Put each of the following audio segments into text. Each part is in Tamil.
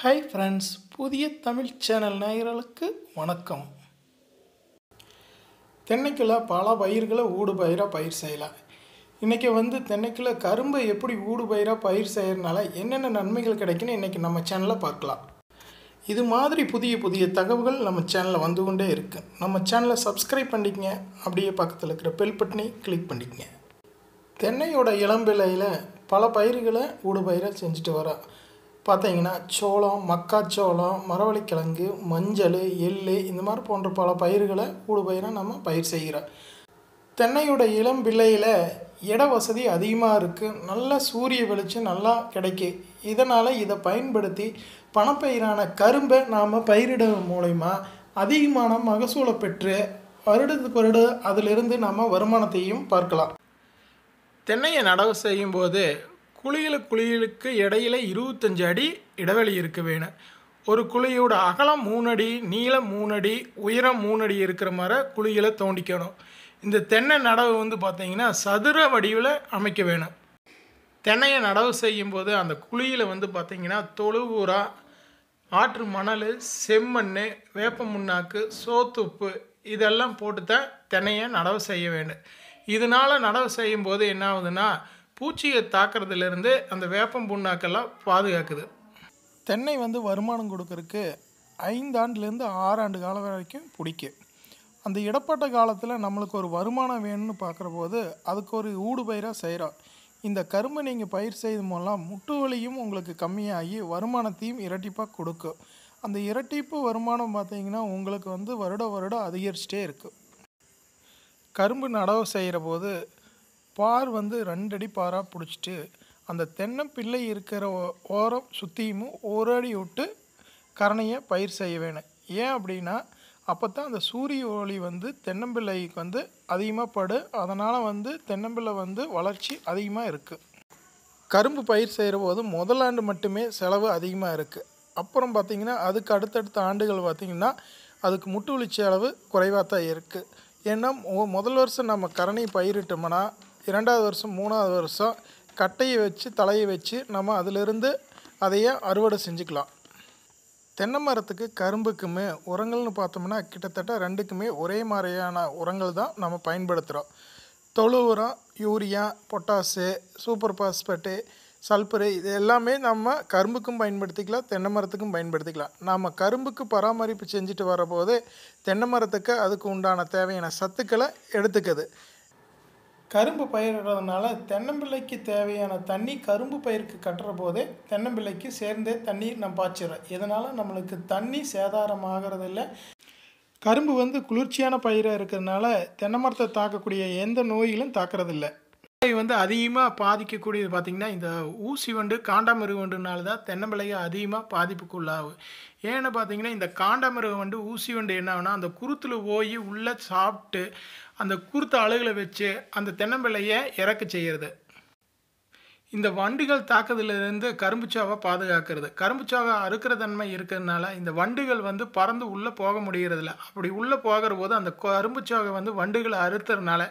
ஹாய் ஃப்ரெண்ட்ஸ் புதிய தமிழ் சேனல் நேயர்களுக்கு வணக்கம் தென்னைக்குள்ள பல பயிர்களை ஊடு பயிராக பயிர் செய்யலாம் இன்றைக்கி வந்து தென்னைக்கில் கரும்பு எப்படி ஊடு பயிராக பயிர் செய்கிறனால என்னென்ன நன்மைகள் கிடைக்குன்னு இன்றைக்கி நம்ம சேனலை பார்க்கலாம் இது மாதிரி புதிய புதிய தகவல்கள் நம்ம சேனலில் வந்து கொண்டே இருக்குது நம்ம சேனலை சப்ஸ்கிரைப் பண்ணிக்கங்க அப்படியே பக்கத்தில் இருக்கிற பெல் பட்டனை கிளிக் பண்ணிக்கங்க தென்னையோட இளம்பிலையில் பல பயிர்களை ஊடு பயிராக செஞ்சுட்டு வரான் பார்த்தீங்கன்னா சோளம் மக்காச்சோளம் மரவள்ளிக்கிழங்கு மஞ்சள் எள் இந்த மாதிரி போன்ற பல பயிர்களை கூடு பயிராக நம்ம பயிர் செய்கிறோம் தென்னையோட இளம் பிள்ளையில் இட வசதி அதிகமாக இருக்குது நல்ல சூரிய வெளிச்சம் நல்லா கிடைக்கும் இதனால் இதை பயன்படுத்தி பணப்பயிரான கரும்பை நாம் பயிரிடுவது மூலயமா அதிகமான மகசூலை பெற்று வருடத்து வருட அதிலிருந்து நம்ம வருமானத்தையும் பார்க்கலாம் தென்னையை நடவு செய்யும்போது குழிகளுக்கு குழிகளுக்கு இடையில இருபத்தஞ்சு அடி இடைவெளி இருக்க வேணும் ஒரு குழியோட அகலம் மூணு அடி நீளம் மூணு அடி உயரம் மூணு அடி இருக்கிற மாதிரி குழிகளை தோண்டிக்கணும் இந்த தென்னை நடவு வந்து பார்த்திங்கன்னா சதுர வடிவில் அமைக்க வேணும் தென்னையை நடவு செய்யும்போது அந்த குழியில் வந்து பார்த்திங்கன்னா தொழுவூரா ஆற்று மணல் செம்மண் வேப்ப முன்னாக்கு சோத்துப்பு இதெல்லாம் போட்டு தான் தென்னையை நடவு செய்ய வேண்டும் இதனால் நடவு செய்யும்போது என்ன ஆகுதுன்னா பூச்சியை தாக்கிறதுலேருந்து அந்த வேப்பம் புண்ணாக்கெல்லாம் பாதுகாக்குது தென்னை வந்து வருமானம் கொடுக்கறதுக்கு ஐந்தாண்டுலேருந்து ஆறாண்டு காலம் வரைக்கும் பிடிக்கும் அந்த இடப்பட்ட காலத்தில் நம்மளுக்கு ஒரு வருமானம் வேணும்னு பார்க்குற போது அதுக்கு ஒரு ஊடுபயிராக செய்கிறோம் இந்த கரும்பு நீங்கள் பயிர் செய்த மூலம் முட்டு வலியும் உங்களுக்கு கம்மியாகி வருமானத்தையும் இரட்டிப்பாக கொடுக்கும் அந்த இரட்டிப்பு வருமானம் பார்த்தீங்கன்னா உங்களுக்கு வந்து வருட வருடம் அதிகரிச்சிட்டே இருக்குது கரும்பு நடவு செய்கிற போது பார் வந்து ரெண்டடி பாராக பிடிச்சிட்டு அந்த தென்னம்பிள்ளை இருக்கிற ஓரம் சுற்றியும் ஒரு அடி விட்டு கரணையை பயிர் செய்ய வேணும் ஏன் அப்படின்னா அப்போ தான் அந்த சூரிய ஒளி வந்து தென்னம்பிள்ளைக்கு வந்து அதிகமாக படு அதனால் வந்து தென்னம்பிள்ளை வந்து வளர்ச்சி அதிகமாக இருக்குது கரும்பு பயிர் செய்கிற போது முதலாண்டு மட்டுமே செலவு அதிகமாக இருக்குது அப்புறம் பார்த்திங்கன்னா அதுக்கு அடுத்தடுத்த ஆண்டுகள் பார்த்திங்கன்னா அதுக்கு முட்டு வளர்ச்சி அளவு குறைவாக தான் இருக்குது ஏன்னா முதல் வருஷம் நம்ம கரணையை பயிரிட்டோம்னா இரண்டாவது வருஷம் மூணாவது வருஷம் கட்டையை வச்சு தலையை வச்சு நம்ம அதிலிருந்து அதையே அறுவடை செஞ்சுக்கலாம் தென்னை மரத்துக்கு கரும்புக்குமே உரங்கள்னு பார்த்தோம்னா கிட்டத்தட்ட ரெண்டுக்குமே ஒரே மாதிரியான உரங்கள் தான் நம்ம பயன்படுத்துகிறோம் தொழு உரம் urea potash super phosphate sulphur இது எல்லாமே நம்ம கரும்புக்கும் பயன்படுத்திக்கலாம் தென்னை மரத்துக்கும் பயன்படுத்திக்கலாம் நாம் கரும்புக்கு பராமரிப்பு செஞ்சுட்டு வரபோது தென்னை மரத்துக்கு அதுக்கு உண்டான தேவையான சத்துக்களை எடுத்துக்குது கரும்பு பயிரிடுறதுனால தென்னம்பிள்ளைக்கு தேவையான தண்ணி கரும்பு பயிருக்கு கட்டுற போதே தென்னம்பிள்ளைக்கு சேர்ந்தே தண்ணீர் நம்ம பாய்ச்சிடுறோம் இதனால் நம்மளுக்கு தண்ணி சேதாரம் கரும்பு வந்து குளிர்ச்சியான பயிராக இருக்கிறதுனால தென்னை மரத்தை தாக்கக்கூடிய எந்த நோயிலும் தாக்கிறதில்லை தென்னம்பிள்ளை வந்து அதிகமாக பாதிக்கக்கூடியது பார்த்திங்கன்னா இந்த ஊசி வண்டு காண்டாமிருக வண்டுனால தான் தென்னம்பிள்ளையை அதிகமாக பாதிப்புக்கு உள்ளாகும் ஏன்னு பார்த்தீங்கன்னா இந்த காண்டாமிருகம் வண்டு ஊசி வண்டு என்ன அந்த குருத்தில் போய் உள்ளே சாப்பிட்டு அந்த குருத்த அழுகளை வச்சு அந்த தென்னம்பிள்ளையை இறக்க செய்கிறது இந்த வண்டுகள் தாக்குதலிருந்து கரும்புச்சாவை பாதுகாக்கிறது கரும்புச்சாவை அறுக்கிற தன்மை இருக்கிறதுனால இந்த வண்டுகள் வந்து பறந்து உள்ளே போக முடிகிறதில்ல அப்படி உள்ளே போகிற போது அந்த கரும்புச்சாவை வந்து வண்டுகளை அறுத்துறதுனால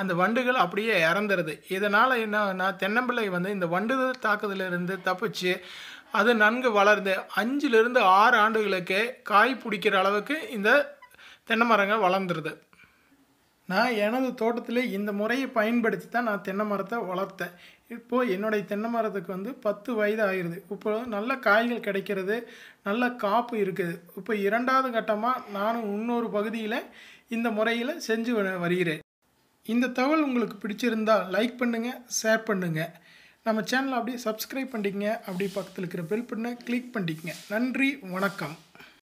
அந்த வண்டுகள் அப்படியே இறந்துருது இதனால் என்னன்னா தென்னம்பிள்ளை வந்து இந்த வண்டு தாக்குதலிருந்து தப்பிச்சு அது நன்கு வளர்ந்து அஞ்சிலிருந்து ஆறு ஆண்டுகளுக்கு காய் பிடிக்கிற அளவுக்கு இந்த தென்னை மரங்கள் வளர்ந்துருது நான் எனது தோட்டத்தில் இந்த முறையை பயன்படுத்தி தான் நான் தென்னை மரத்தை வளர்த்தேன் இப்போது என்னுடைய தென்னை மரத்துக்கு வந்து பத்து வயது ஆயிடுது இப்போ நல்ல காய்கள் கிடைக்கிறது நல்ல காப்பு இருக்குது இப்போ இரண்டாவது கட்டமாக நானும் இன்னொரு பகுதியில் இந்த முறையில் செஞ்சு வருகிறேன் இந்த தகவல் உங்களுக்கு பிடிச்சிருந்தால் லைக் பண்ணுங்கள் ஷேர் பண்ணுங்கள் நம்ம சேனலை அப்படியே சப்ஸ்கிரைப் பண்ணிக்கங்க அப்படி பக்கத்தில் இருக்கிற பெல் பண்ண கிளிக் பண்ணிக்கங்க நன்றி வணக்கம்